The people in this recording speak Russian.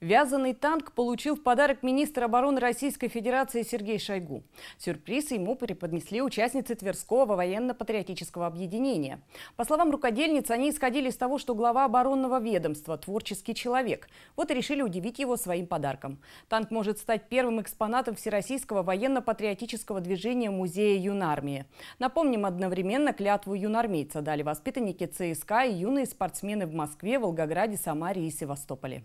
Вязанный танк получил в подарок министр обороны Российской Федерации Сергей Шойгу. Сюрприз ему преподнесли участницы Тверского военно-патриотического объединения. По словам рукодельниц, они исходили из того, что глава оборонного ведомства – творческий человек. Вот и решили удивить его своим подарком. Танк может стать первым экспонатом Всероссийского военно-патриотического движения Музея юнармии. Напомним, одновременно клятву юнармейца дали воспитанники ЦСКА и юные спортсмены в Москве, Волгограде, Самаре и Севастополе.